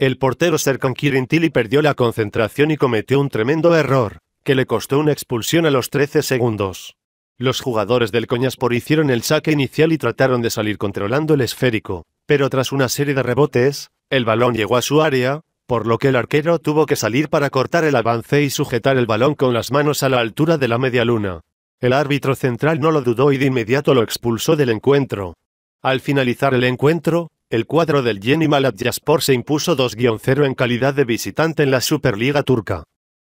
El portero Serkan Kirintili perdió la concentración y cometió un tremendo error, que le costó una expulsión a los 13 segundos. Los jugadores del Coñaspor hicieron el saque inicial y trataron de salir controlando el esférico, pero tras una serie de rebotes, el balón llegó a su área, por lo que el arquero tuvo que salir para cortar el avance y sujetar el balón con las manos a la altura de la media luna. El árbitro central no lo dudó y de inmediato lo expulsó del encuentro. Al finalizar el encuentro, el cuadro del Yeni Malatyaspor se impuso 2-0 en calidad de visitante en la Superliga turca.